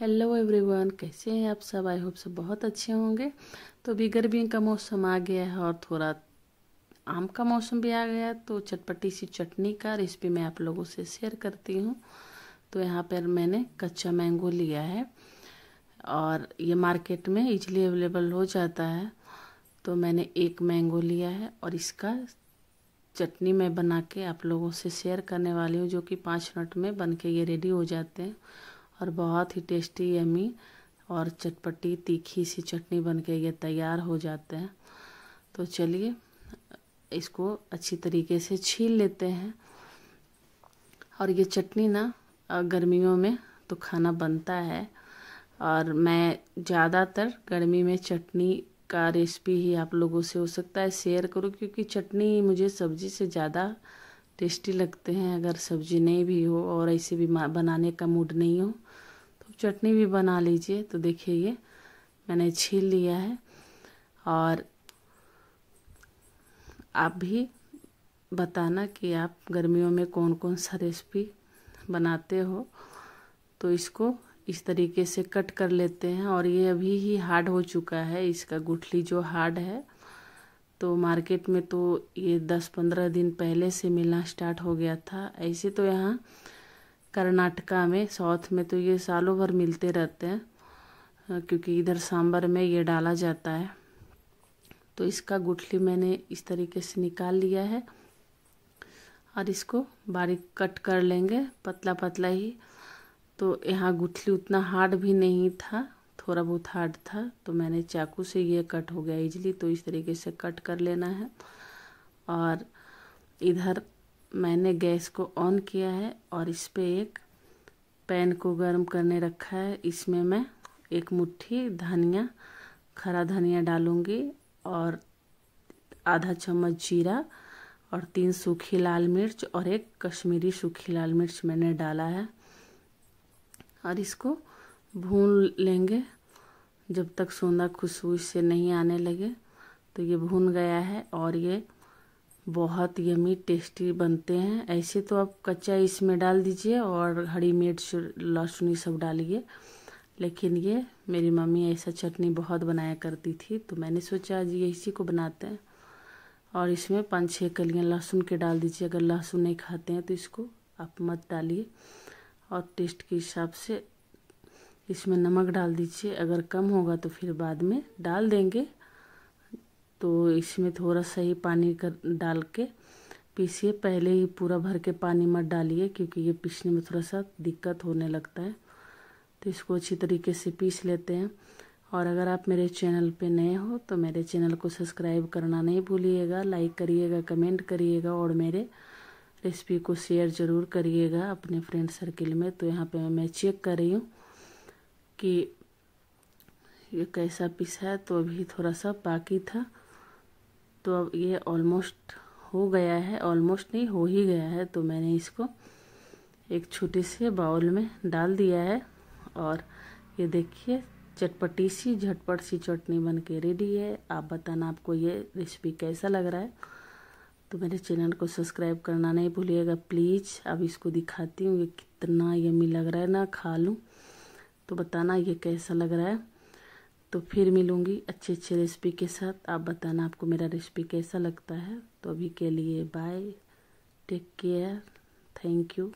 hello everyone कैसे हैं आप सब आई होप सब बहुत अच्छे होंगे तो अभी गर्मी का मौसम आ गया है और थोड़ा आम का मौसम भी आ गया तो चटपटी सी चटनी का रेसिपी मैं आप लोगों से शेयर करती हूँ तो यहाँ पर मैंने कच्चा मैंगो लिया है और ये मार्केट में इजली अवेलेबल हो जाता है तो मैंने एक मैंगो लिया है और इसका चटनी मैं बना के आप लोगों से शेयर करने वाली हूँ जो कि पाँच मिनट में बन के ये रेडी हो जाते हैं और बहुत ही टेस्टी यमी और चटपटी तीखी सी चटनी बन के ये तैयार हो जाते हैं तो चलिए इसको अच्छी तरीके से छील लेते हैं और ये चटनी ना गर्मियों में तो खाना बनता है और मैं ज़्यादातर गर्मी में चटनी का रेसिपी ही आप लोगों से हो सकता है शेयर करूँ क्योंकि चटनी मुझे सब्ज़ी से ज़्यादा टेस्टी लगते हैं अगर सब्जी नहीं भी हो और ऐसे भी बनाने का मूड नहीं हो तो चटनी भी बना लीजिए तो देखिए ये मैंने छील लिया है और आप भी बताना कि आप गर्मियों में कौन कौन सा रेसिपी बनाते हो तो इसको इस तरीके से कट कर लेते हैं और ये अभी ही हार्ड हो चुका है इसका गुठली जो हार्ड है तो मार्केट में तो ये दस पंद्रह दिन पहले से मिलना स्टार्ट हो गया था ऐसे तो यहाँ कर्नाटका में साउथ में तो ये सालों भर मिलते रहते हैं क्योंकि इधर सांबर में ये डाला जाता है तो इसका गुठली मैंने इस तरीके से निकाल लिया है और इसको बारीक कट कर लेंगे पतला पतला ही तो यहाँ गुठली उतना हार्ड भी नहीं था थोड़ा बहुत हार्ड था तो मैंने चाकू से ये कट हो गया इजली तो इस तरीके से कट कर लेना है और इधर मैंने गैस को ऑन किया है और इस पर एक पैन को गर्म करने रखा है इसमें मैं एक मुट्ठी धनिया खरा धनिया डालूँगी और आधा चम्मच जीरा और तीन सूखी लाल मिर्च और एक कश्मीरी सूखी लाल मिर्च मैंने डाला है और इसको भून लेंगे जब तक सोंदा खुशबू से नहीं आने लगे तो ये भून गया है और ये बहुत यमी टेस्टी बनते हैं ऐसे तो आप कच्चा इसमें डाल दीजिए और हरी मिर्च ये सब डालिए लेकिन ये मेरी मम्मी ऐसा चटनी बहुत बनाया करती थी तो मैंने सोचा आज ये इसी को बनाते हैं और इसमें पाँच छः कलियाँ लहसुन के डाल दीजिए अगर लहसुन नहीं खाते हैं तो इसको आप मत डालिए और टेस्ट के हिसाब से इसमें नमक डाल दीजिए अगर कम होगा तो फिर बाद में डाल देंगे तो इसमें थोड़ा सा ही पानी कर डाल के पीसिए पहले ही पूरा भर के पानी मत डालिए क्योंकि ये पीसने में थोड़ा सा दिक्कत होने लगता है तो इसको अच्छी तरीके से पीस लेते हैं और अगर आप मेरे चैनल पे नए हो तो मेरे चैनल को सब्सक्राइब करना नहीं भूलिएगा लाइक करिएगा कमेंट करिएगा और मेरे रेसिपी को शेयर ज़रूर करिएगा अपने फ्रेंड सर्किल में तो यहाँ पे मैं चेक कर रही हूँ कि ये कैसा पीस है तो अभी थोड़ा सा बाकी था तो अब ये ऑलमोस्ट हो गया है ऑलमोस्ट नहीं हो ही गया है तो मैंने इसको एक छोटे से बाउल में डाल दिया है और ये देखिए चटपटी सी झटपट सी चटनी बन के रेडी है आप बताना आपको ये रेसिपी कैसा लग रहा है तो मेरे चैनल को सब्सक्राइब करना नहीं भूलिएगा प्लीज़ अब इसको दिखाती हूँ ये कितना यमी लग रहा है ना खा लूँ तो बताना ये कैसा लग रहा है तो फिर मिलूँगी अच्छे अच्छे रेसिपी के साथ आप बताना आपको मेरा रेसिपी कैसा लगता है तो अभी के लिए bye take care thank you